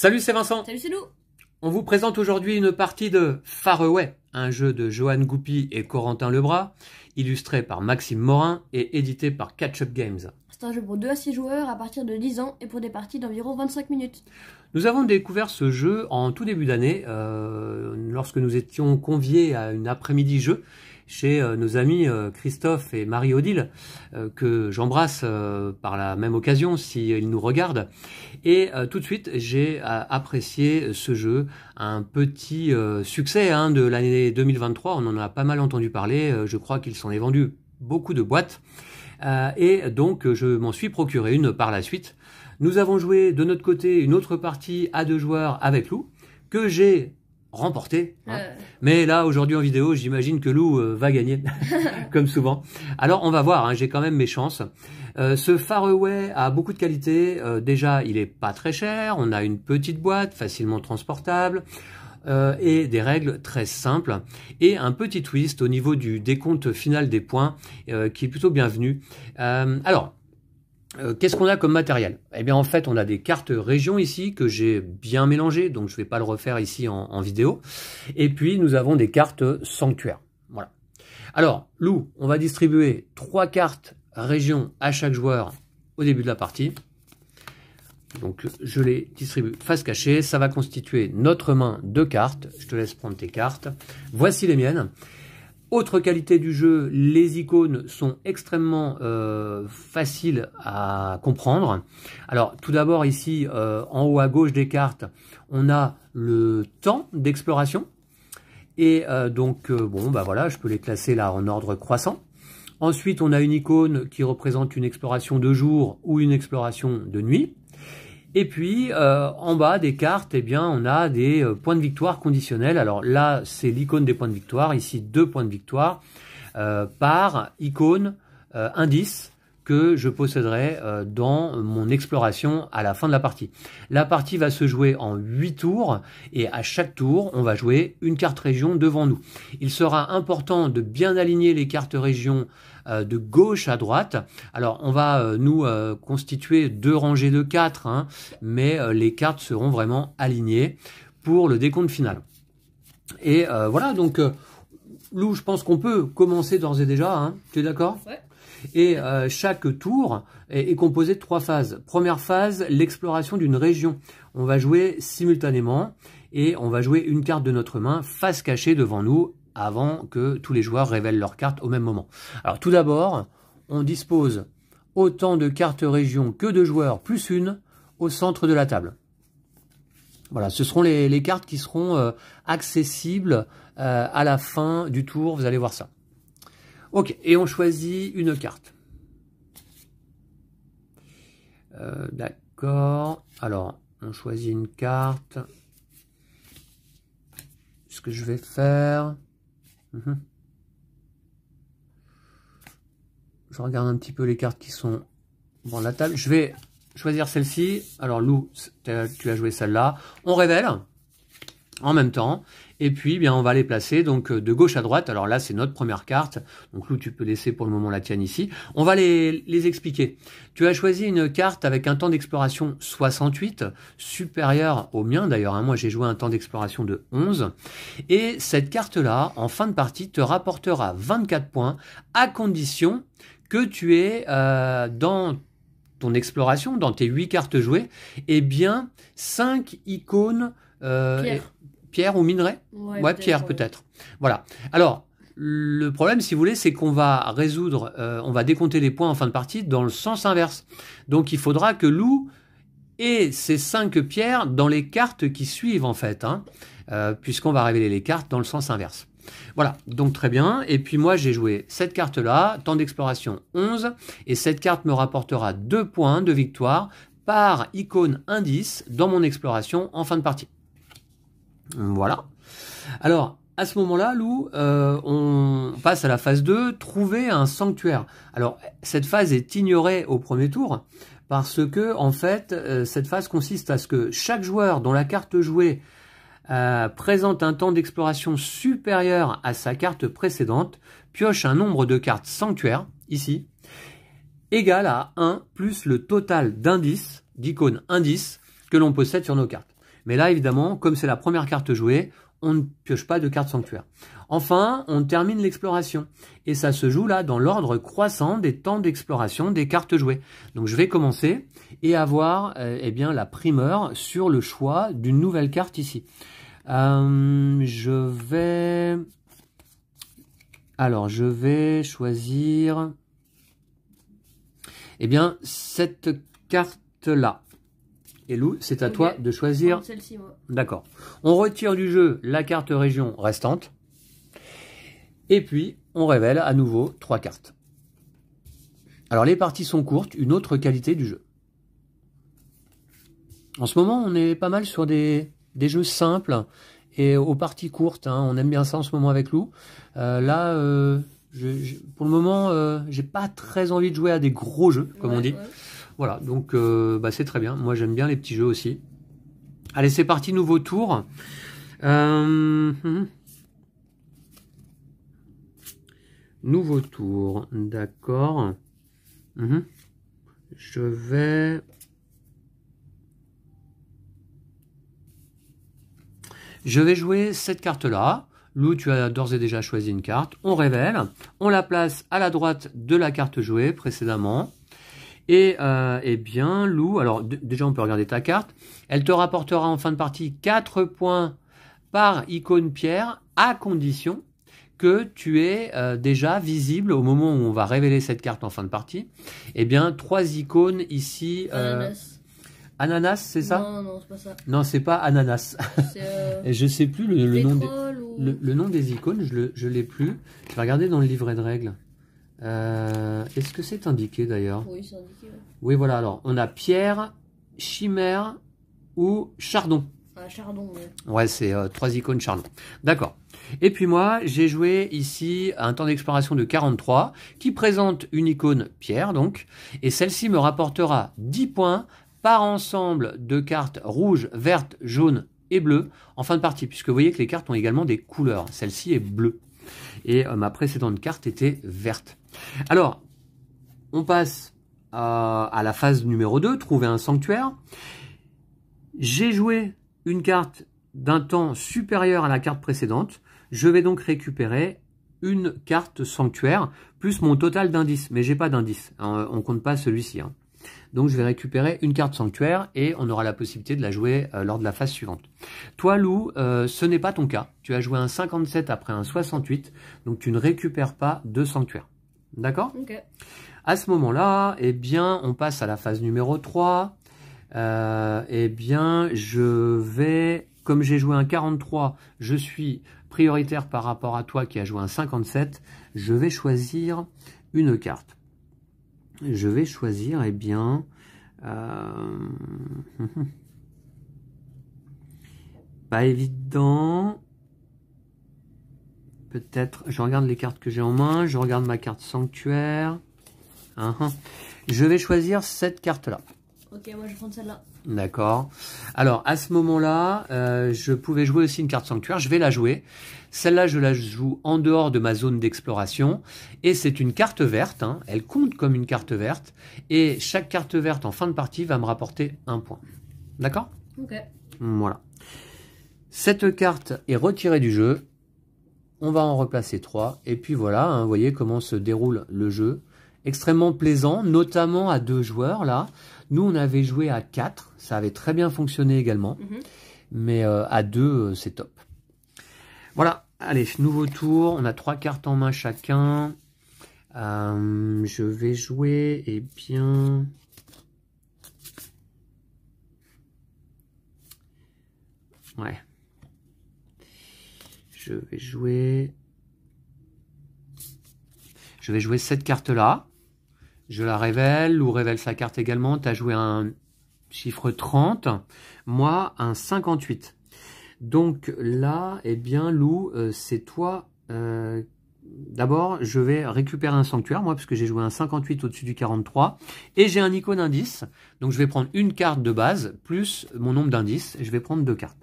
Salut, c'est Vincent. Salut, c'est nous. On vous présente aujourd'hui une partie de Far Away, un jeu de Johan Goupy et Corentin Lebras, illustré par Maxime Morin et édité par Catch Up Games. C'est un jeu pour 2 à 6 joueurs à partir de 10 ans et pour des parties d'environ 25 minutes. Nous avons découvert ce jeu en tout début d'année, euh, lorsque nous étions conviés à une après-midi jeu chez euh, nos amis euh, Christophe et Marie-Odile, euh, que j'embrasse par la même occasion si ils nous regardent. Et tout de suite, j'ai apprécié ce jeu, un petit succès hein, de l'année 2023, on en a pas mal entendu parler, je crois qu'il s'en est vendu beaucoup de boîtes. et donc je m'en suis procuré une par la suite. Nous avons joué de notre côté une autre partie à deux joueurs avec Lou, que j'ai remporté. Hein. Euh. Mais là, aujourd'hui en vidéo, j'imagine que Lou euh, va gagner, comme souvent. Alors, on va voir, hein, j'ai quand même mes chances. Euh, ce Faraway a beaucoup de qualités. Euh, déjà, il est pas très cher. On a une petite boîte, facilement transportable. et des règles très simples et un petit twist au niveau du décompte final des points qui est plutôt bienvenu. alors euh, qu'est-ce qu'on a comme matériel Eh bien en fait on a des cartes région ici que j'ai bien mélangées, donc je ne vais pas le refaire ici en, vidéo. Et puis nous avons des cartes sanctuaires. Voilà. Alors Lou, on va distribuer trois cartes région à chaque joueur au début de la partie. Donc je les distribue face cachée, ça va constituer notre main de cartes. Je te laisse prendre tes cartes. Voici les miennes. Autre qualité du jeu, les icônes sont extrêmement euh, faciles à comprendre. Alors tout d'abord ici, euh, en haut à gauche des cartes, on a le temps d'exploration. Et euh, donc, bon, bah voilà, je peux les classer là en ordre croissant. Ensuite, on a une icône qui représente une exploration de jour ou une exploration de nuit. Et puis euh, en bas des cartes, eh bien, on a des euh, points de victoire conditionnels. Alors là, c'est l'icône des points de victoire. Ici, deux points de victoire euh, par icône indice que je posséderai dans mon exploration à la fin de la partie. La partie va se jouer en huit tours et à chaque tour, on va jouer une carte région devant nous. Il sera important de bien aligner les cartes région euh, de gauche à droite. Alors on va euh, nous euh, constituer deux rangées de quatre, hein, mais les cartes seront vraiment alignées pour le décompte final. Et voilà, donc Lou, je pense qu'on peut commencer d'ores et déjà, hein, tu es d'accord ouais. Et chaque tour est, composé de trois phases. Première phase, l'exploration d'une région. On va jouer simultanément et on va jouer une carte de notre main face cachée devant nous avant que tous les joueurs révèlent leurs cartes au même moment. Alors tout d'abord, on dispose autant de cartes région que de joueurs, plus une, au centre de la table. Voilà, ce seront les, cartes qui seront euh, accessibles euh, à la fin du tour, vous allez voir ça. Ok, et on choisit une carte. Euh, d'accord, alors on choisit une carte. Ce que je vais faire, Mhm. Je regarde un petit peu les cartes qui sont dans la table. Je vais choisir celle-ci. Alors Lou, tu as joué celle-là. On révèle en même temps. Et puis, eh bien, on va les placer donc euh, de gauche à droite. Alors là, c'est notre première carte. Donc, Lou, tu peux laisser pour le moment la tienne ici. On va les, expliquer. Tu as choisi une carte avec un temps d'exploration 68, supérieur au mien d'ailleurs. Hein. Moi, j'ai joué un temps d'exploration de 11. Et cette carte-là, en fin de partie, te rapportera 24 points à condition que tu aies euh, dans ton exploration, dans tes 8 cartes jouées, eh bien, 5 icônes euh, pierre ou minerai Ouais, pierre peut-être. Voilà. Alors, le problème, si vous voulez, c'est qu'on va résoudre, euh, on va décompter les points en fin de partie dans le sens inverse. Donc, il faudra que Lou et ces cinq pierres dans les cartes qui suivent en fait, hein. euh, puisqu'on va révéler les cartes dans le sens inverse. Voilà, donc très bien. Et puis moi j'ai joué cette carte-là, temps d'exploration 11, et cette carte me rapportera 2 points de victoire par icône indice dans mon exploration en fin de partie. Voilà. Alors, à ce moment-là, Lou, euh, on passe à la phase 2, trouver un sanctuaire. Alors, cette phase est ignorée au premier tour, parce que, en fait, euh, cette phase consiste à ce que chaque joueur dont la carte jouée euh, présente un temps d'exploration supérieur à sa carte précédente, pioche un nombre de cartes sanctuaires, ici, égal à 1 plus le total d'indices, d'icônes indices, que l'on possède sur nos cartes. Mais là, évidemment, comme c'est la première carte jouée, on ne pioche pas de carte sanctuaire. Enfin, on termine l'exploration. Et ça se joue là dans l'ordre croissant des temps d'exploration des cartes jouées. Donc je vais commencer et avoir euh, eh bien, la primeur sur le choix d'une nouvelle carte ici. Euh, je vais... Alors je vais choisir... Eh bien, cette carte-là. Et Lou, c'est à toi de choisir. D'accord. On retire du jeu la carte région restante. Et puis, on révèle à nouveau trois cartes. Alors, les parties sont courtes, une autre qualité du jeu. En ce moment, on est pas mal sur des, jeux simples et aux parties courtes. Hein. On aime bien ça en ce moment avec Lou. Euh, là, euh, pour le moment, je euh, j'ai pas très envie de jouer à des gros jeux, comme on dit. Voilà, donc euh, bah, c'est très bien. Moi j'aime bien les petits jeux aussi. Allez, c'est parti, nouveau tour. Euh, nouveau tour, d'accord. Mhm. Je vais... Je vais jouer cette carte-là. Lou, tu as d'ores et déjà choisi une carte. On révèle. On la place à la droite de la carte jouée précédemment. Et euh, eh bien, Lou, alors déjà on peut regarder ta carte, elle te rapportera en fin de partie 4 points par icône pierre, à condition que tu es euh, déjà visible au moment où on va révéler cette carte en fin de partie. Eh bien, trois icônes ici. Euh, ananas, c'est ça Non, non, c'est pas ça. Non, c'est pas ananas. Je euh, je sais plus le, nom des, le, nom des, icônes, je ne l'ai plus. Je vais regarder dans le livret de règles. Euh, Est-ce que c'est indiqué d'ailleurs Oui, c'est indiqué. Oui, voilà. Alors, on a pierre, chimère ou chardon. Ah, chardon, oui. Ouais, c'est euh, trois icônes chardon. D'accord. Et puis moi, j'ai joué ici un temps d'exploration de 43 qui présente une icône pierre, donc. Et celle-ci me rapportera 10 points par ensemble de cartes rouge, verte, jaune et bleues en fin de partie, puisque vous voyez que les cartes ont également des couleurs. Celle-ci est bleue et euh, ma précédente carte était verte. Alors, on passe à, la phase numéro 2, trouver un sanctuaire. J'ai joué une carte d'un temps supérieur à la carte précédente. Je vais donc récupérer une carte sanctuaire plus mon total d'indices. Mais j'ai pas d'indice, on hein. on compte pas celui-ci. Hein. Donc je vais récupérer une carte sanctuaire et on aura la possibilité de la jouer euh, lors de la phase suivante. Toi Lou, euh, ce n'est pas ton cas. Tu as joué un 57 après un 68, donc tu ne récupères pas de sanctuaire. D'accord ok À ce moment-là, eh bien, on passe à la phase numéro 3. Euh, eh bien, je vais, comme j'ai joué un 43, je suis prioritaire par rapport à toi qui as joué un 57. Je vais choisir une carte. Je vais choisir, eh bien... Euh, pas évident. Peut-être, je regarde les cartes que j'ai en main, je regarde ma carte sanctuaire. Hein, hein. Je vais choisir cette carte-là. Ok, moi je prends celle-là. D'accord. Alors, à ce moment-là, euh, je pouvais jouer aussi une carte sanctuaire. Je vais la jouer. Celle-là, je la joue en dehors de ma zone d'exploration. Et c'est une carte verte. Hein. Elle compte comme une carte verte. Et chaque carte verte en fin de partie va me rapporter un point. D'accord Ok. Voilà. Cette carte est retirée du jeu on va en replacer trois. et puis voilà, hein, vous voyez comment se déroule le jeu. Extrêmement plaisant, notamment à deux joueurs là. Nous, on avait joué à 4, ça avait très bien fonctionné également, mhm. mais euh, à deux, euh, c'est top. Voilà, allez, nouveau tour, on a trois cartes en main chacun. Euh, je vais jouer, et eh bien... Ouais, je vais jouer... Je vais jouer cette carte-là. Je la révèle, ou révèle sa carte également. Tu as joué un chiffre 30, moi un 58. Donc là, eh bien Lou, euh, c'est toi... Euh, d'abord, je vais récupérer un sanctuaire, moi, puisque j'ai joué un 58 au-dessus du 43. Et j'ai un icône indice. Donc, je vais prendre une carte de base, plus mon nombre d'indices. Je vais prendre deux cartes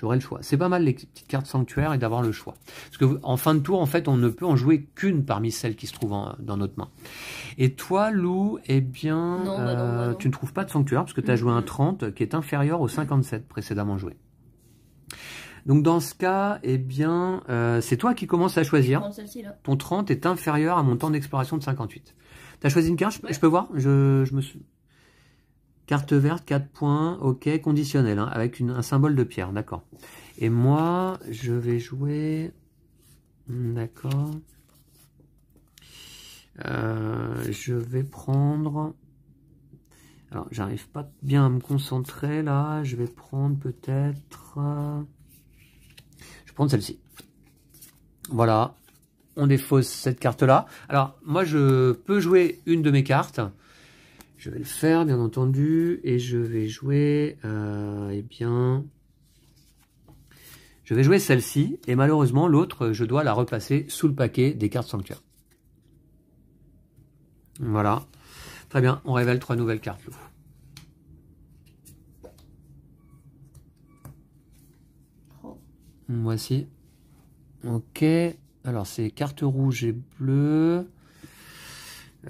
j'aurai le choix. C'est pas mal les petites cartes sanctuaires et d'avoir le choix. Parce que en fin de tour, en fait, on ne peut en jouer qu'une parmi celles qui se trouvent dans notre main. Et toi, Lou, eh bien, bah euh, bah tu ne trouves pas de sanctuaire parce que tu as mm. joué un 30 qui est inférieur au 57 précédemment joué. Donc dans ce cas, eh bien, euh, c'est toi qui commences à choisir. Ton 30 est inférieur à mon temps d'exploration de 58. Tu as choisi une carte, je, peux voir je me suis... Carte verte, 4 points, ok, conditionnel, hein, avec un symbole de pierre, d'accord. Et moi, je vais jouer... Hmm, d'accord. Euh, je vais prendre... Alors, j'arrive pas bien à me concentrer, là. Je vais prendre peut-être... Euh, je vais prendre celle-ci. Voilà. On défausse cette carte-là. Alors, moi, je peux jouer une de mes cartes. Je vais le faire, bien entendu, et je vais jouer, euh, eh bien, je vais jouer celle-ci, et malheureusement, l'autre, je dois la repasser sous le paquet des cartes sanctuaires. Voilà. Très bien, on révèle trois nouvelles cartes, Voici. Ok. Alors, c'est cartes rouges et bleues.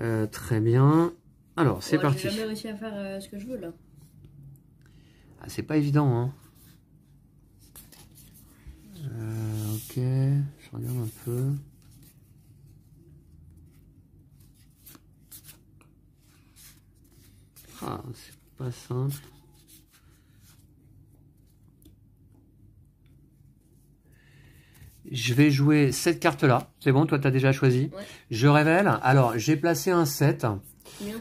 Euh, très bien. Alors, c'est parti. Je jamais réussi à faire euh, ce que je veux, là. Ah, c'est pas évident, hein. Euh, ok, je regarde un peu. Ah, c'est pas simple. Je vais jouer cette carte-là. C'est bon, toi, tu as déjà choisi. Je révèle. Alors, j'ai placé un 7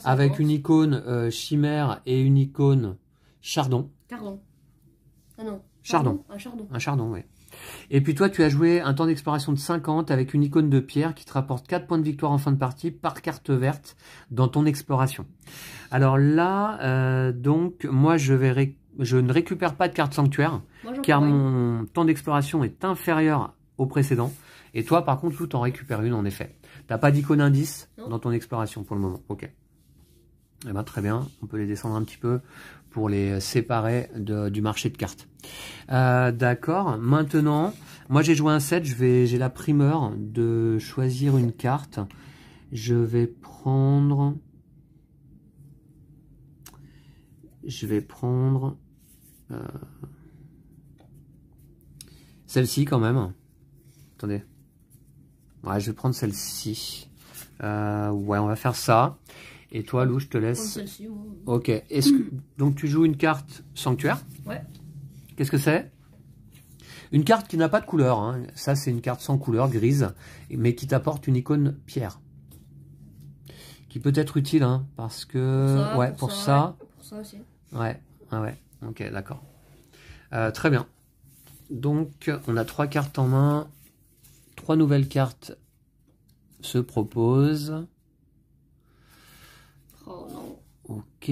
avec une icône euh, chimère et une icône chardon. Chardon. Ah non. Chardon. Un chardon. Un chardon, oui. Et puis toi, tu as joué un temps d'exploration de 50 avec une icône de pierre qui te rapporte 4 points de victoire en fin de partie par carte verte dans ton exploration. Alors là, euh, donc, moi, je, je ne récupère pas de carte sanctuaire car mon temps d'exploration est inférieur au précédent. Et toi, par contre, tu en récupères une, en effet. T'as pas d'icône indice dans ton exploration pour le moment. Ok. Eh ben, très bien, on peut les descendre un petit peu pour les séparer du marché de cartes. Euh, d'accord, maintenant, moi j'ai joué un set, j'ai la primeur de choisir une carte. Je vais prendre... Je vais prendre... Euh, celle-ci quand même. Attendez. Ouais, je vais prendre celle-ci. Euh, ouais, on va faire ça. Et toi, Lou, je te laisse. Ok. Donc, tu joues une carte sanctuaire. Ouais. Qu'est-ce que c'est Une carte qui n'a pas de couleur. Hein. Ça, c'est une carte sans couleur, grise, mais qui t'apporte une icône pierre. Qui peut être utile, hein, parce que... ouais, pour, ça. ouais. aussi. Ouais, ah ouais. Ok, d'accord. Euh, très bien. Donc, on a trois cartes en main. Trois nouvelles cartes se proposent. Ok.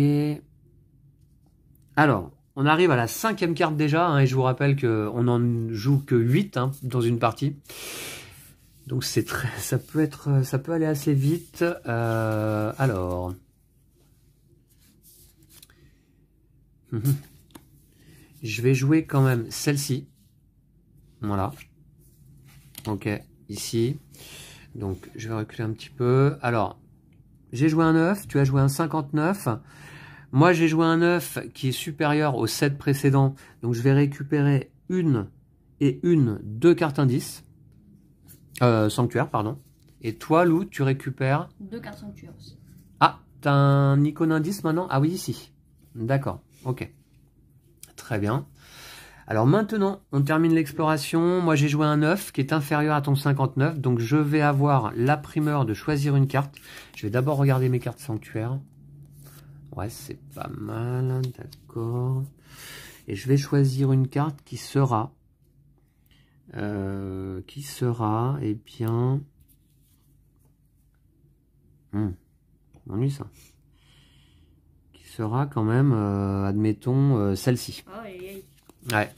Alors, on arrive à la cinquième carte déjà, hein, et je vous rappelle qu'on n'en joue que 8 hein, dans une partie. Donc c'est très, ça peut être, ça peut aller assez vite. Euh, alors, mhm. je vais jouer quand même celle-ci. Voilà. Ok, ici. Donc je vais reculer un petit peu. Alors, j'ai joué un 9, tu as joué un 59. Moi, j'ai joué un 9 qui est supérieur au 7 précédent, Donc, je vais récupérer une et une, deux cartes indices. Euh, sanctuaire, pardon. Et toi, Lou, tu récupères... Deux cartes sanctuaires aussi. Ah, t'as un icône indice maintenant Ah oui, ici. D'accord, ok. Très bien. Alors maintenant, on termine l'exploration. Moi, j'ai joué un 9 qui est inférieur à ton 59. Donc, je vais avoir la primeur de choisir une carte. Je vais d'abord regarder mes cartes sanctuaires. Ouais, c'est pas mal. Hein, d'accord. Et je vais choisir une carte qui sera... Euh, qui sera... Eh bien... Hum, lui ça. Qui sera quand même, euh, admettons, euh, celle-ci. Ouais.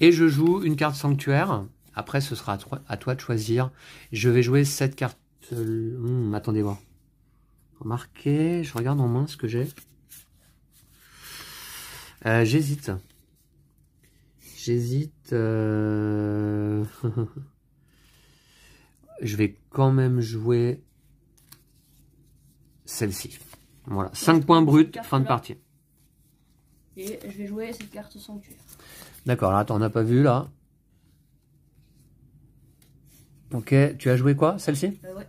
Et je joue une carte sanctuaire. Après, ce sera à toi, de choisir. Je vais jouer cette carte. Euh, hmm, attendez voir. Remarquez, je regarde en main ce que j'ai. Euh, j'hésite. J'hésite. Euh, je vais quand même jouer celle-ci. Voilà, 5 points bruts, fin de partie. Et je vais jouer cette carte sanctuaire. D'accord, là attends, on n'a pas vu là. Ok, tu as joué quoi, celle-ci euh, ouais.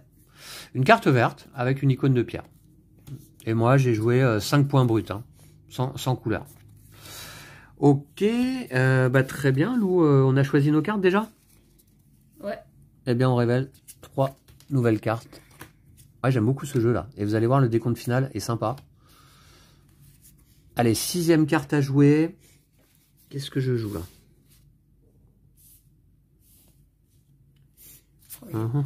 Une carte verte avec une icône de pierre. Et moi, j'ai joué euh, cinq 5 points bruts, hein. sans, couleur. Ok, euh, bah, très bien, Lou, on a choisi nos cartes déjà Ouais. Eh bien, on révèle trois nouvelles cartes. Ouais, ah, j'aime beaucoup ce jeu-là. Et vous allez voir, le décompte final est sympa. Allez, sixième carte à jouer. Qu'est-ce que je joue là ah, hein.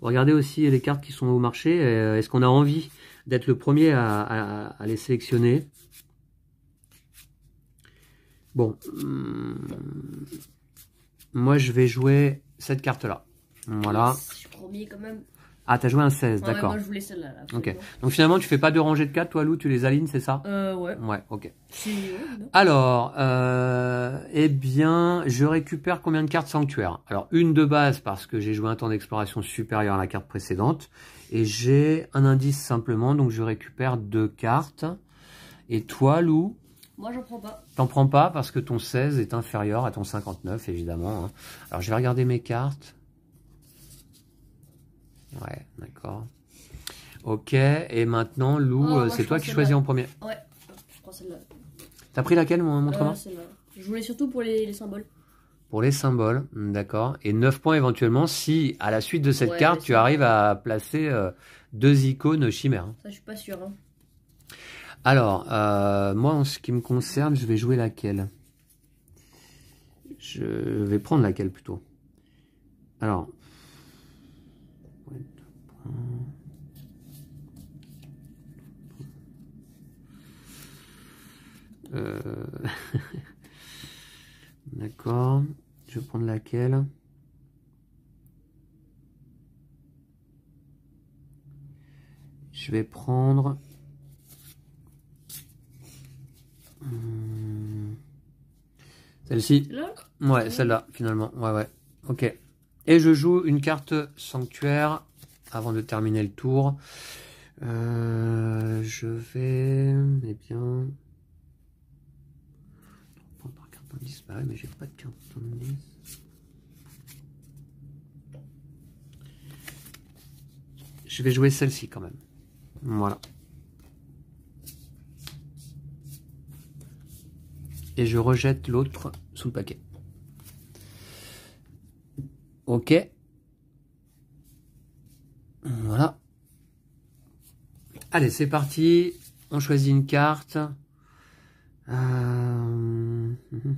Regardez aussi les cartes qui sont au marché. Euh, est-ce qu'on a envie d'être le premier à, les sélectionner Bon. Hmm, moi, je vais jouer cette carte-là. Voilà. Je suis premier quand même. Ah, t'as joué un 16, d'accord. Moi, je voulais celle-là. ok. Donc finalement, tu fais pas deux rangées de 4, toi, Lou, tu les alignes, c'est ça Euh, ouais. Ouais, ok. Alors, euh, eh bien, je récupère combien de cartes sanctuaires Alors, une de base, parce que j'ai joué un temps d'exploration supérieur à la carte précédente. Et j'ai un indice simplement, donc je récupère deux cartes. Et toi, Lou moi, j'en prends pas. T'en prends pas parce que ton 16 est inférieur à ton 59, évidemment. Hein. Alors, je vais regarder mes cartes. Ouais, d'accord. Ok, et maintenant, Lou, oh, euh, c'est toi qui choisis en premier. Ouais, je prends celle-là. T'as pris laquelle, montre-moi euh, Je voulais surtout pour les, symboles pour les symboles, hmm, d'accord. Et 9 points éventuellement si, à la suite de cette carte, tu arrives à placer euh, deux icônes chimères. Hein. Ça, je suis pas sûr. Hein. Alors, moi, en ce qui me concerne, je vais jouer laquelle Je vais prendre laquelle plutôt. Alors, euh, d'accord. Je vais prendre laquelle Je vais prendre... Euh, celle-ci Ouais, celle-là, finalement. Ouais, ouais. Ok. Et je joue une carte sanctuaire avant de terminer le tour. Euh, je vais... Eh bien... On par mais j'ai pas de carte Je vais jouer celle-ci quand même. Voilà. Et je rejette l'autre sous le paquet. Ok. Allez, c'est parti. On choisit une carte. Euh, mhm.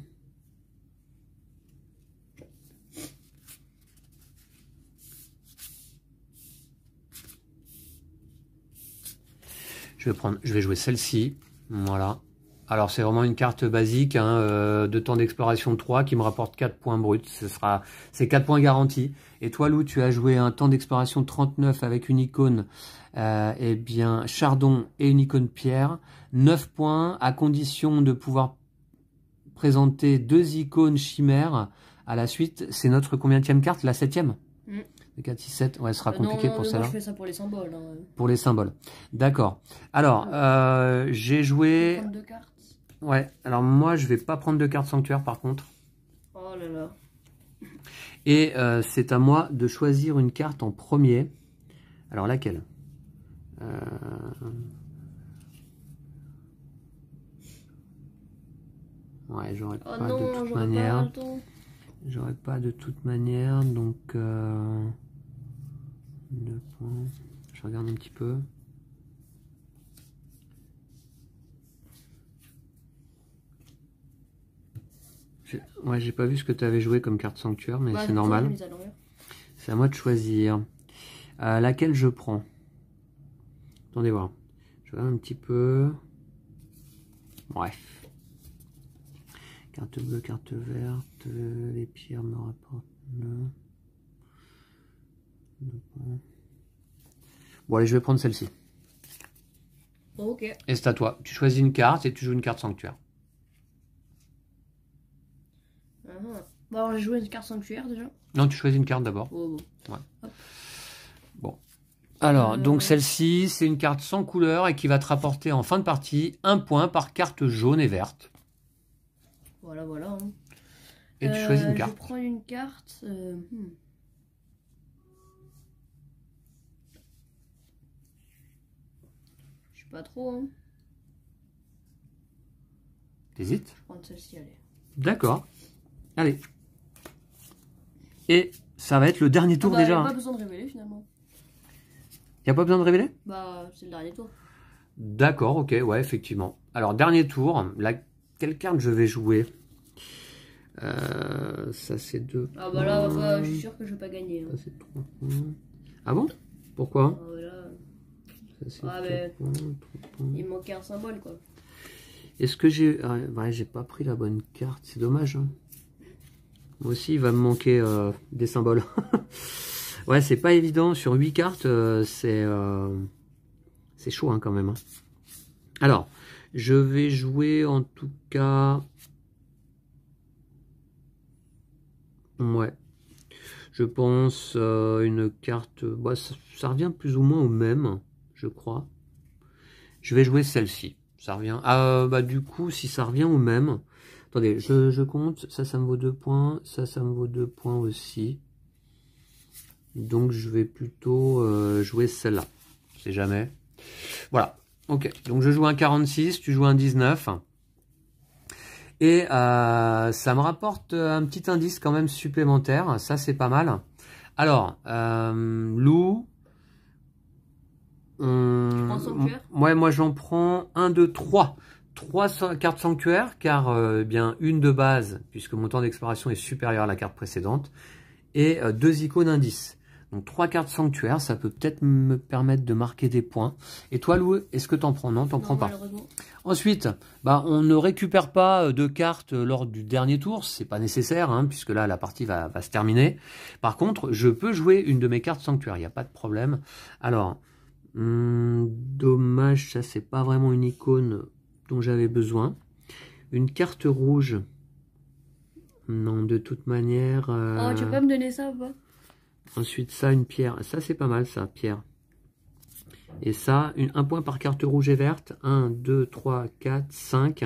Je vais prendre, je vais jouer celle-ci. Voilà. Alors c'est vraiment une carte basique hein, euh, de temps d'exploration 3 qui me rapporte 4 points bruts. Ce sera c'est 4 points garantis. Et toi Lou, tu as joué un temps d'exploration 39 avec une icône euh, eh bien chardon et une icône pierre, 9 points à condition de pouvoir présenter deux icônes chimères à la suite. C'est notre combienième carte La septième le 4, 6, 7. Ouais, ce sera euh, compliqué pour celle-là. Je fais ça pour les symboles. Hein. Pour les symboles. D'accord. Alors, ah. euh, j'ai joué. cartes. Ouais, alors moi je vais pas prendre de carte sanctuaire par contre. Oh là là. Et euh, c'est à moi de choisir une carte en premier. Alors laquelle euh, Ouais, j'aurais oh pas de toute manière. J'aurais pas de toute manière, donc... Euh, je regarde un petit peu. Ouais, j'ai pas vu ce que tu avais joué comme carte sanctuaire, mais bah, c'est normal. C'est à moi de choisir. Euh, laquelle je prends Attendez voir. Je vais un petit peu... Bref. Carte bleue, carte verte, les pierres me rapportent... Bon allez, je vais prendre celle-ci. Ok. Et c'est à toi. Tu choisis une carte et tu joues une carte sanctuaire. Bon, alors j'ai une carte sanctuaire déjà. Non, tu choisis une carte d'abord. Oh, bon. Alors, euh, donc celle-ci, c'est une carte sans couleur et qui va te rapporter en fin de partie un point par carte jaune et verte. Voilà, voilà. Hein. Et tu choisis une euh, carte. Je prends une carte. Euh, hmm. Je sais pas trop. Hein. T'hésites D'accord. Allez. Et ça va être le dernier ah tour bah, déjà. Il n'y hein. a pas besoin de révéler finalement. Il n'y a pas besoin de révéler Bah, c'est le dernier tour. D'accord, ok, ouais, effectivement. Alors, dernier tour, la... quelle carte je vais jouer euh, Ça, c'est deux. Ah, bah là, bah, je suis sûr que je vais pas gagner. Hein. Ça, c'est trois Ah bon Pourquoi ah, bah là... Ah, il manquait un symbole, quoi. Est-ce que j'ai. Ah, ouais, j'ai pas pris la bonne carte, c'est dommage. Hein. Moi aussi, il va me manquer euh, des symboles. ouais, c'est pas évident. Sur 8 cartes, euh, c'est euh, c'est chaud hein, quand même. Hein. Alors, je vais jouer en tout cas... Ouais. Je pense une carte... Bah, ça, revient plus ou moins au même, je crois. Je vais jouer celle-ci. Ça revient... Ah, bah du coup, si ça revient au même, Attendez, je, compte. Ça, ça me vaut 2 points. Ça, ça me vaut 2 points aussi. Donc, je vais plutôt euh, jouer celle-là. Je sais jamais. Voilà. Ok. Donc, je joue un 46. Tu joues un 19. Et euh, ça me rapporte un petit indice quand même supplémentaire. Ça, c'est pas mal. Alors, euh, Lou... Tu prends son cœur Ouais, moi j'en prends 1, 2, 3 trois cartes sanctuaires, car euh, eh bien une de base, puisque mon temps d'exploration est supérieur à la carte précédente, et euh, deux icônes indices. Donc trois cartes sanctuaires, ça peut peut-être me permettre de marquer des points. Et toi, Lou, est-ce que t'en prends Non, t'en prends pas. Ensuite, bah, on ne récupère pas euh, de cartes lors du dernier tour, c'est pas nécessaire, hein, puisque là, la partie va, se terminer. Par contre, je peux jouer une de mes cartes sanctuaires, il n'y a pas de problème. Alors, hmm, dommage, ça c'est pas vraiment une icône dont j'avais besoin. Une carte rouge. Non, de toute manière... Oh, tu euh, peux me donner ça ou pas Ensuite, ça, une pierre. Ça, c'est pas mal, ça, pierre. Et ça, une, un point par carte rouge et verte. 1, 2, 3, 4, 5.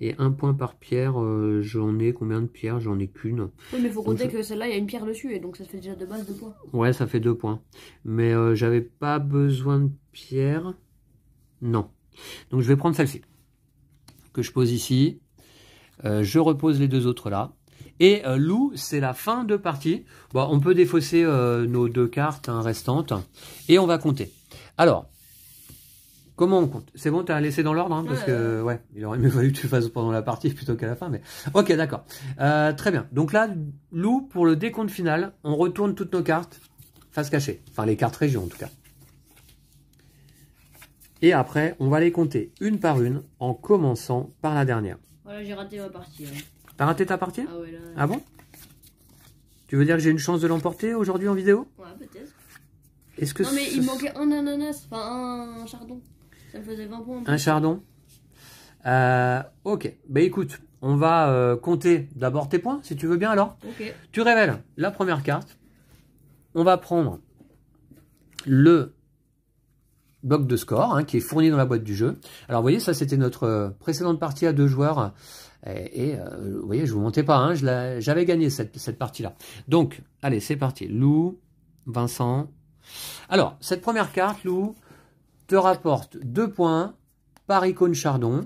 Et un point par pierre. Euh, j'en ai combien de pierres J'en ai qu'une. mais faut compter que celle-là, il y a une pierre dessus. Et donc, ça fait déjà de base deux points. Ouais, ça fait deux points. Mais euh, j'avais pas besoin de pierre. Non. Donc je vais prendre celle-ci, que je pose ici. Euh, je repose les deux autres là. Et euh, Lou, c'est la fin de partie. on peut défausser euh, nos deux cartes hein, restantes. Et on va compter. Alors, comment on compte C'est bon, t'as laissé dans l'ordre hein, Parce que, ouais, il aurait mieux fallu que tu le fasses pendant la partie plutôt qu'à la fin. mais Ok, d'accord. très bien. Donc là, loup, pour le décompte final, on retourne toutes nos cartes face cachée. Enfin, les cartes région en tout cas. Et après, on va les compter une par une en commençant par la dernière. Voilà, j'ai raté ma partie. Hein. T'as raté ta partie Ah ouais, là, Ah bon Tu veux dire que j'ai une chance de l'emporter aujourd'hui en vidéo Ouais, peut-être. Est-ce que Non, mais il manquait un ananas, enfin un chardon. Ça faisait 20 points. Un chardon euh, Ok, bah écoute, on va euh, compter d'abord tes points, si tu veux bien alors. Ok. Tu révèles la première carte. On va prendre le bloc de score hein, qui est fourni dans la boîte du jeu. Alors vous voyez, ça c'était notre euh, précédente partie à deux joueurs. Et, euh, vous voyez, je vous montais pas, hein, j'avais gagné cette, partie-là. Donc, allez, c'est parti. Lou, Vincent. Alors, cette première carte, Lou, te rapporte deux points par icône chardon.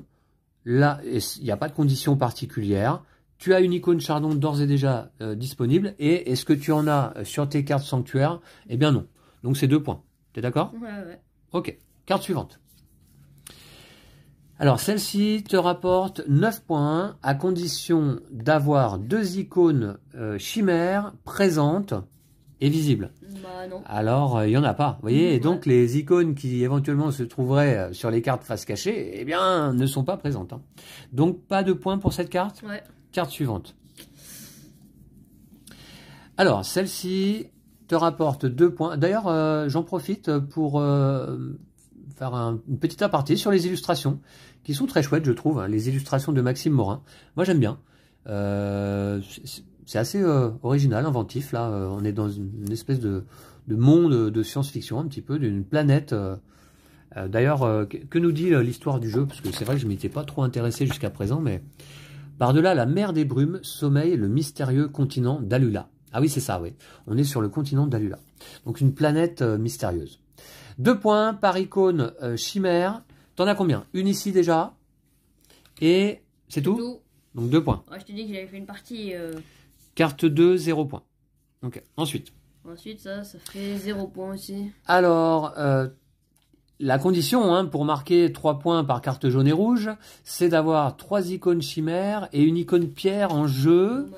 Là, il n'y a pas de condition particulière. Tu as une icône chardon d'ores et déjà euh, disponible. Et est-ce que tu en as sur tes cartes sanctuaires Eh bien non. Donc c'est deux points. T'es d'accord Ok, carte suivante. Alors celle-ci te rapporte 9 points à condition d'avoir deux icônes euh, chimères présentes et visibles. Bah, non. Alors euh, il y n'y en a pas, vous voyez, mmh, donc les icônes qui éventuellement se trouveraient euh, sur les cartes face cachée, eh bien ne sont pas présentes. Hein. Donc pas de points pour cette carte. Ouais. Carte suivante. Alors celle-ci te rapporte deux points. D'ailleurs, euh, j'en profite euh, pour euh, faire un, une petite aparté sur les illustrations, qui sont très chouettes, je trouve, hein, les illustrations de Maxime Morin. Moi, j'aime bien. c'est assez original, inventif. Là, on est dans une, espèce de, monde de science-fiction, un petit peu, d'une planète. D'ailleurs, que nous dit l'histoire du jeu Parce que c'est vrai que je m'étais pas trop intéressé jusqu'à présent, mais... Par-delà la mer des brumes sommeille le mystérieux continent d'Alula ah oui, c'est ça, oui. On est sur le continent d'Alula. Donc une planète euh, mystérieuse. Deux points par icône euh, chimère. T'en as combien Une ici déjà. Et c'est tout, Donc deux points. je te dis que j'avais fait une partie. Euh. Carte 2, 0 points. ensuite. Ensuite, ça, ça fait zéro point aussi. Alors, la condition hein, pour marquer 3 points par carte jaune et rouge, c'est d'avoir 3 icônes chimères et une icône pierre en jeu.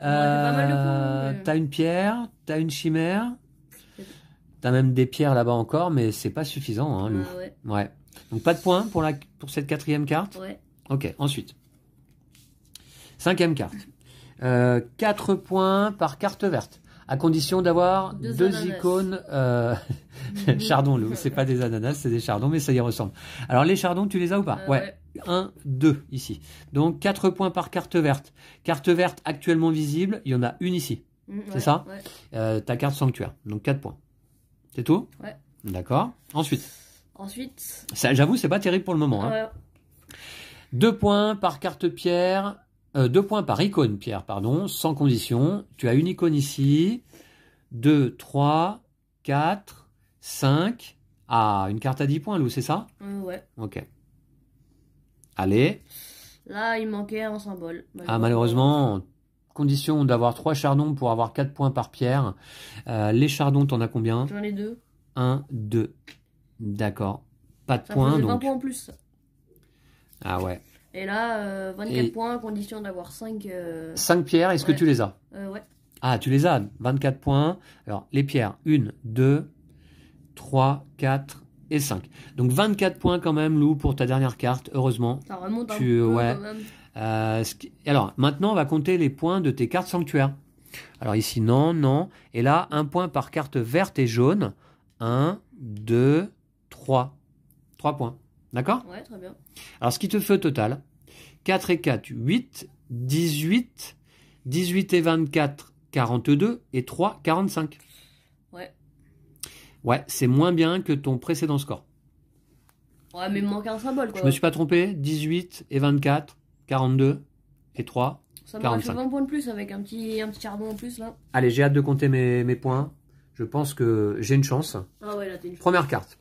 Euh, t'as une pierre, t'as une chimère, t'as même des pierres là-bas encore, mais c'est pas suffisant, hein, ah Ouais, Donc pas de points pour, la, pour cette quatrième carte Ok, ensuite. Cinquième carte. Euh, quatre 4 points par carte verte à condition d'avoir deux, icônes. Euh, chardons, c'est pas des ananas, c'est des chardons, mais ça y ressemble. Alors les chardons, tu les as ou pas euh, Ouais. Un, deux ici. Donc quatre points par carte verte. Carte verte actuellement visible, il y en a une ici. Mm, c'est ça euh, Ta carte sanctuaire. Donc quatre points. C'est tout Ouais. D'accord. Ensuite Ensuite. J'avoue, c'est pas terrible pour le moment. Hein. points par carte pierre euh, deux points par icône, Pierre, pardon, sans condition. Tu as une icône ici. 2, 3, 4, 5. Ah, une carte à 10 points, Lou, c'est ça mm, Ouais. Ok. Allez. Là, il manquait un symbole. Malheureusement. Ah, malheureusement, condition d'avoir 3 chardons pour avoir 4 points par pierre. Euh, les chardons, en as combien J'en ai 2. 1, 2. D'accord. Pas de points, donc. 20 points en plus. Ah ouais. Et là, 24 euh, points points, condition d'avoir 5. 5 euh, pierres, est-ce que tu les as euh, Ouais. Ah, tu les as, 24 points. Alors, les pierres, 1, 2, 3, 4 et 5. Donc 24 points quand même, Lou, pour ta dernière carte, heureusement. Ça remonte ouais. quand même. alors, maintenant, on va compter les points de tes cartes sanctuaires. Alors ici, non, non. Et là, un point par carte verte et jaune. 1, 2, 3. 3 points. D'accord Ouais, très bien. Alors, ce qui te fait au total, 4 et 4, 8, 18, 18 et 24, 42 et 3, 45. Ouais. Ouais, c'est moins bien que ton précédent score. Ouais, mais il me manque un symbole, quoi. Je me suis pas trompé, 18 et 24, 42 et 3, Ça 20 points de plus avec un petit, charbon en plus, là. Allez, j'ai hâte de compter mes, points. Je pense que j'ai une chance. Ah Première carte.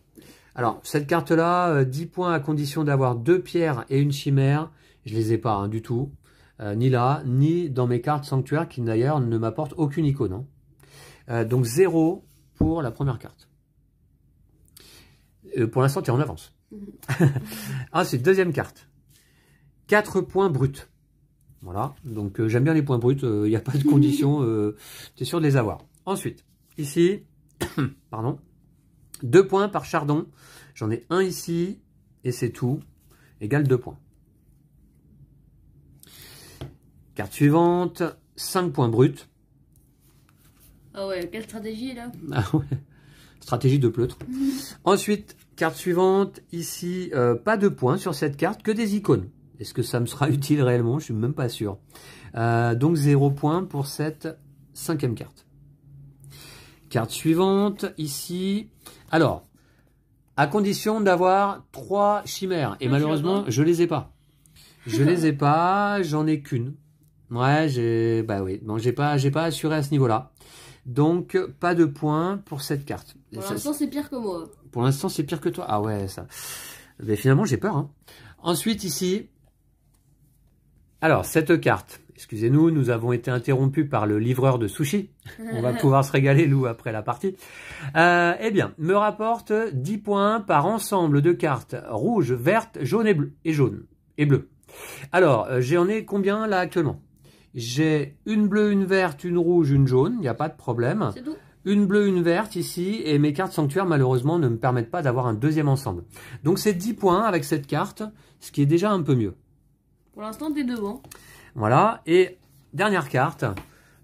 Alors, cette carte-là, 10 euh, points à condition d'avoir deux pierres et une chimère. Je les ai pas hein, du tout. Euh, ni là, ni dans mes cartes sanctuaires qui d'ailleurs ne m'apportent aucune icône. Euh, donc 0 pour la première carte. pour l'instant, tu es en avance. Ah, Ensuite, deuxième carte. 4 points bruts. Voilà, donc j'aime bien les points bruts, il n'y a pas de condition, tu es sûr de les avoir. Ensuite, ici, pardon, deux points par chardon. J'en ai un ici, et c'est tout. Égale 2 points. Carte suivante, 5 points bruts. Ah ouais, quelle stratégie là ah stratégie de pleutre. Ensuite, carte suivante, ici, euh, pas de points sur cette carte, que des icônes. Est-ce que ça me sera utile réellement Je suis même pas sûr. Euh, donc 0 points pour cette cinquième carte. Carte suivante, ici. Alors, à condition d'avoir trois chimères. Et malheureusement, je les ai pas. Je les ai pas, j'en ai qu'une. Ouais, j'ai, bah oui, bon, j'ai pas, j'ai pas assuré à ce niveau-là. Donc, pas de points pour cette carte. Pour l'instant, c'est pire que moi. Pour l'instant, c'est pire que toi. Ah ouais, ça. Mais finalement, j'ai peur. Hein. Ensuite, ici. Alors, cette carte excusez-nous, nous avons été interrompus par le livreur de sushi. On va pouvoir se régaler, Lou, après la partie. Euh, eh bien, me rapporte 10 points par ensemble de cartes rouge, verte, jaune et bleu. Et jaune. Et bleu. Alors, euh, j'en ai combien là actuellement J'ai une bleue, une verte, une rouge, une jaune. Il n'y a pas de problème. une bleue, une verte ici, et mes cartes sanctuaires malheureusement ne me permettent pas d'avoir un deuxième ensemble. Donc c'est 10 points avec cette carte, ce qui est déjà un peu mieux. Pour l'instant, t'es devant. Voilà. Et dernière carte.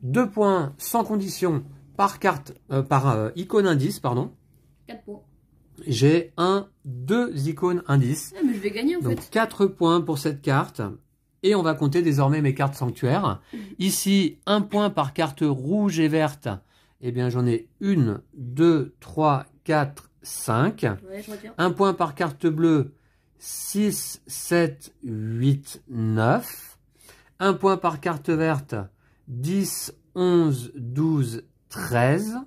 2 points sans condition par carte, euh, par euh, icône indice, pardon. 4 points. J'ai 1, 2 icônes indices. Ah, mais je vais gagner en Donc, 4 points pour cette carte. Et on va compter désormais mes cartes sanctuaires. Mm. Ici, un point par carte rouge et verte. Eh bien, j'en ai une, 2, 3, 4, 5, Ouais, je un point par carte bleue. 6, 7, 8, 9. 1 point par carte verte, 10, 11, 12, 13.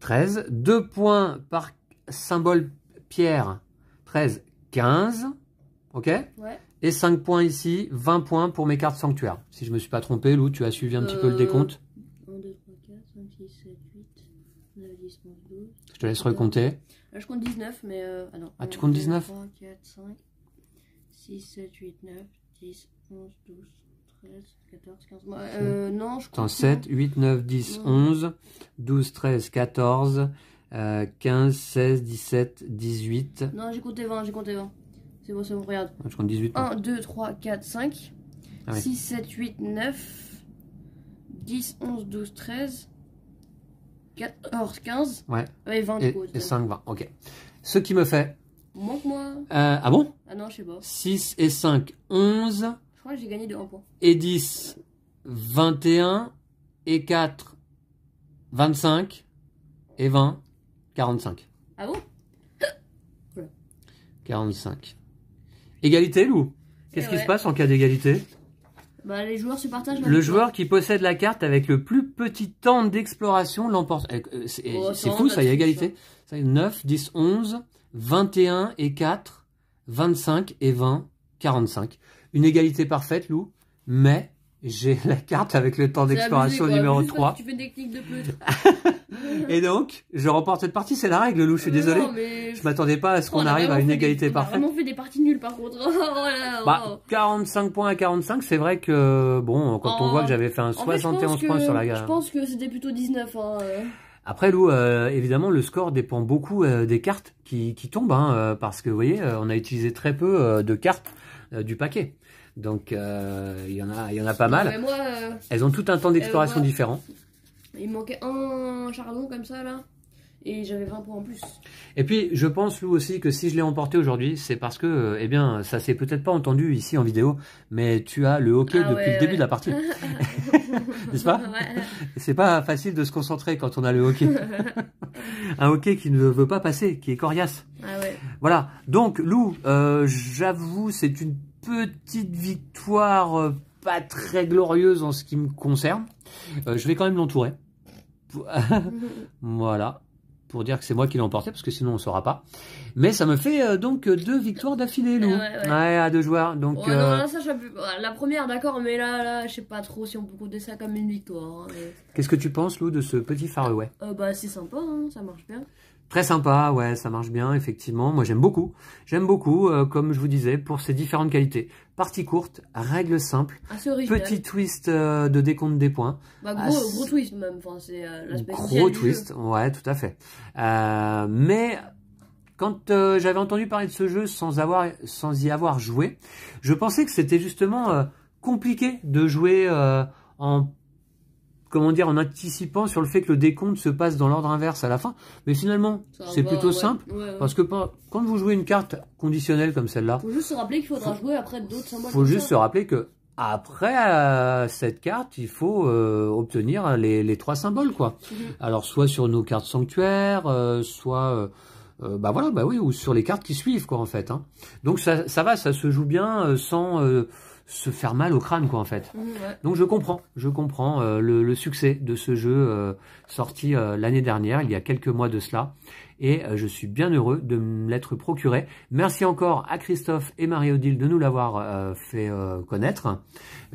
13. 2 points par symbole pierre, 13, 15. OK ouais. Et 5 points ici, 20 points pour mes cartes sanctuaires. Si je ne me suis pas trompé, Lou, tu as suivi un euh... petit peu le euh, décompte 1, 2, 3, 4, 5, 6, 7, 8, 9, 10, 11, 12. Je te laisse recompter. Là, je compte 19, mais... Euh... Ah, non. ah, tu comptes 19 3, 4, 5, 6, 7, 8, 9, 10, 11, 12, 13, 14, 15. non, je 7, 8, 9, 10, 11, 12, 13, 14, 15, 16, 17, 18. Non, j'ai compté 20, j'ai compté 20. C'est bon, c'est bon, regarde. Ah, je compte 18. 1, 2, 3, 4, 5, 6, 7, 8, 9, 10, 11, 12, 13, 14, 15. Ouais. Ah et 20 Ok. Ce qui me fait Moins moi. Euh, ah bon 6 ah et 5, 11. Je crois que j'ai gagné de 1 Et 10, 21. Et 4, 25. Et 20, 45. Ah bon 45. Égalité, Lou Qu'est-ce qui se passe en cas d'égalité bah, Les joueurs se partagent. Le joueur qui possède la carte avec le plus petit temps d'exploration l'emporte. Eh, euh, c'est eh, oh, fou, ça, il y a égalité. 9, 10, 11. 21 et 4, 25 et 20, 45. Une égalité parfaite, Lou, mais j'ai la carte avec le temps d'exploration numéro 3. Tu fais des clics de plus. et donc, je remporte cette partie, c'est la règle, Lou, je suis euh, désolé. Non, Je m'attendais pas à ce oh, qu'on arrive à une égalité parfaite. On a vraiment fait des parties nulles par contre. 45 bah, points à 45, c'est vrai que, bon, quand on voit que j'avais fait un 71 points sur la gare. Je pense que c'était plutôt 19. Hein, euh. Après, Lou, euh, évidemment, le score dépend beaucoup euh, des cartes qui, qui tombent, hein, euh, parce que, vous voyez, on a utilisé très peu de cartes du paquet. Donc, il y, en a, il y en a pas mal. Elles ont tout un temps d'exploration différent. Il manquait un charbon comme ça, là et j'avais 20 points en plus. Et puis, je pense, Lou, aussi que si je l'ai emporté aujourd'hui, c'est parce que, eh bien, ça s'est peut-être pas entendu ici en vidéo, mais tu as le hockey ah depuis le début de la partie. pas C'est pas facile de se concentrer quand on a le hockey. un hockey qui ne veut pas passer, qui est coriace. Ah voilà. Donc, Lou, euh, j'avoue, c'est une petite victoire euh, pas très glorieuse en ce qui me concerne. Euh, je vais quand même l'entourer. voilà pour dire que c'est moi qui l'ai emporté, parce que sinon on saura pas. Mais ça me fait euh, donc euh, deux victoires d'affilée, Lou. Ouais, à deux joueurs. Donc, euh, la première, d'accord, mais là, là je sais pas trop si on peut compter ça comme une victoire. Hein, qu'est-ce que tu penses, Lou, de ce petit faraway euh, Bah, c'est sympa, hein, ça marche bien. Très sympa, ouais, ça marche bien, effectivement. Moi, j'aime beaucoup. J'aime beaucoup, comme je vous disais, pour ses différentes qualités. Partie courte, règle simple, ah, petit twist euh, de décompte des points. Bah, ah, gros, twist même, c'est euh, Gros twist, ouais, tout à fait. Euh, mais quand j'avais entendu parler de ce jeu sans, avoir, sans y avoir joué, je pensais que c'était justement compliqué de jouer en comment dire, en anticipant sur le fait que le décompte se passe dans l'ordre inverse à la fin. Mais finalement, c'est plutôt simple. Parce que quand vous jouez une carte conditionnelle comme celle-là. Faut juste se rappeler qu'il faudra jouer après d'autres symboles. Faut juste se rappeler que après euh, cette carte, il faut euh, obtenir les, trois symboles, quoi. Mhm. Alors soit sur nos cartes sanctuaires, euh, soit bah voilà, bah oui, ou sur les cartes qui suivent, quoi, en fait. Hein. Donc ça va, ça se joue bien sans se faire mal au crâne, quoi, en fait. Donc je comprends, je comprends euh, le, succès de ce jeu euh, sorti euh, l'année dernière, il y a quelques mois de cela. Et je suis bien heureux de me l'être procuré. Merci encore à Christophe et Marie-Odile de nous l'avoir fait connaître.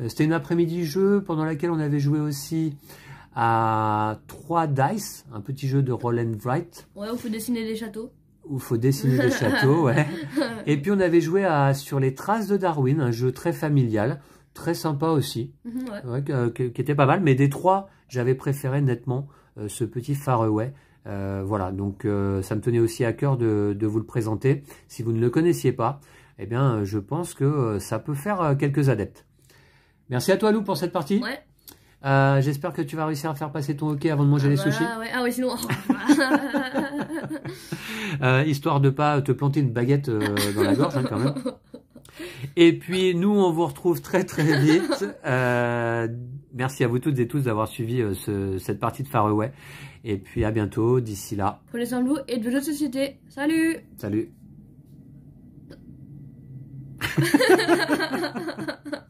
C'était une après-midi jeu pendant laquelle on avait joué aussi à 3 Dice, un petit jeu de Roll and Wright. Ouais, où faut dessiner des châteaux. Où faut dessiner des châteaux, ouais. Et puis on avait joué à Sur les traces de Darwin, un jeu très familial, très sympa aussi, qui, était pas mal. Mais des trois, j'avais préféré nettement euh, ce petit Faraway. Euh, voilà, donc euh, ça me tenait aussi à cœur de, vous le présenter. Si vous ne le connaissiez pas, eh bien, je pense que ça peut faire quelques adeptes. Merci à toi, Lou, pour cette partie. Euh, j'espère que tu vas réussir à faire passer ton hockey avant de manger ah les sushis. Bah ouais. Ah sinon. Oh, bah. euh, histoire de pas te planter une baguette euh, dans la gorge, hein, quand même. Et puis nous, on vous retrouve très très vite. merci à vous toutes et tous d'avoir suivi cette partie de Far Et puis à bientôt. D'ici là. Prenez soin de vous et de vos société. Salut. Salut.